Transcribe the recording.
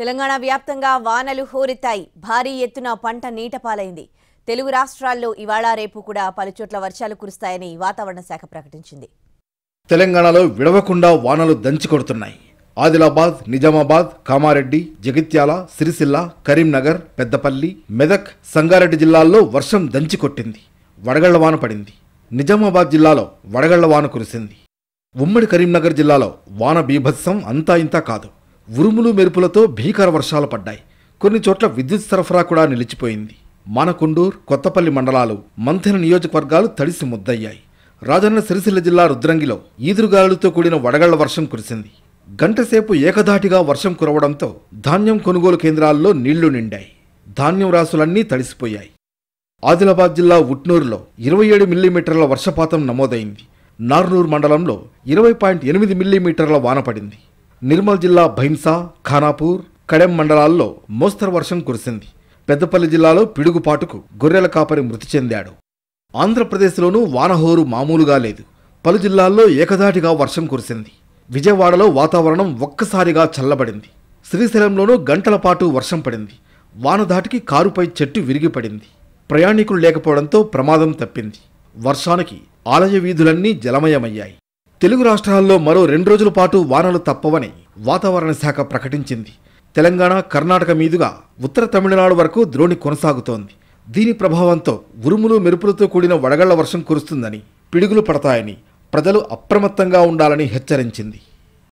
తెలంగాణ వ్యాప్తంగా వానలు హోరెత్తాయి భారీ ఎత్తున పంట నీటపాలైంది తెలుగు రాష్ట్రాల్లో ఇవాళ రేపు కూడా పలుచోట్ల వర్షాలు కురుస్తాయని వాతావరణ శాఖ ప్రకటించింది తెలంగాణలో విడవకుండా వానలు దంచి కొడుతున్నాయి ఆదిలాబాద్ నిజామాబాద్ కామారెడ్డి జగిత్యాల సిరిసిల్ల కరీంనగర్ పెద్దపల్లి మెదక్ సంగారెడ్డి జిల్లాల్లో వర్షం దంచి కొట్టింది వడగళ్ల వాన పడింది నిజామాబాద్ జిల్లాలో వడగళ్ల వాన కురిసింది ఉమ్మడి కరీంనగర్ జిల్లాలో వాన బీభత్సం అంతా ఇంతా కాదు ఉరుములు మెరుపులతో భీకర వర్షాలు పడ్డాయి కొన్ని చోట్ల విద్యుత్ సరఫరా కూడా నిలిచిపోయింది మనకుండూర్ కొత్తపల్లి మండలాలు మంథన నియోజకవర్గాలు తడిసి ముద్దయ్యాయి రాజన్న సిరిసిల్ల జిల్లా రుద్రంగిలో ఈదురుగాలులతో కూడిన వడగళ్ల వర్షం కురిసింది గంటసేపు ఏకధాటిగా వర్షం కురవడంతో ధాన్యం కొనుగోలు కేంద్రాల్లో నీళ్లు నిండాయి ధాన్యం రాసులన్నీ తడిసిపోయాయి ఆదిలాబాద్ జిల్లా ఉట్నూరులో ఇరవై ఏడు మిల్లీమీటర్ల వర్షపాతం నమోదైంది నార్నూర్ మండలంలో ఇరవై పాయింట్ ఎనిమిది మిల్లీమీటర్ల వాన పడింది నిర్మల్ జిల్లా భైంసా ఖానాపూర్ కడెం మండలాల్లో మోస్తరు వర్షం కురిసింది పెద్దపల్లి జిల్లాలో పిడుగుపాటుకు గొర్రెల కాపరి మృతి చెందాడు ఆంధ్రప్రదేశ్లోనూ వానహోరు మామూలుగా లేదు పలు జిల్లాల్లో ఏకధాటిగా వర్షం కురిసింది విజయవాడలో వాతావరణం ఒక్కసారిగా చల్లబడింది శ్రీశైలంలోనూ గంటల పాటు వర్షం పడింది వానధాటికి కారుపై చెట్టు విరిగిపడింది ప్రయాణికులు లేకపోవడంతో ప్రమాదం తప్పింది వర్షానికి ఆలయ వీధులన్నీ జలమయమయ్యాయి తెలుగు రాష్ట్రాల్లో మరో రెండు రోజుల పాటు వానలు తప్పవని వాతావరణ శాఖ ప్రకటించింది తెలంగాణ కర్ణాటక మీదుగా ఉత్తర తమిళనాడు వరకు ద్రోణి కొనసాగుతోంది దీని ప్రభావంతో ఉరుములు మెరుపులతో కూడిన వడగళ్ల వర్షం కురుస్తుందని పిడుగులు పడతాయని ప్రజలు అప్రమత్తంగా ఉండాలని హెచ్చరించింది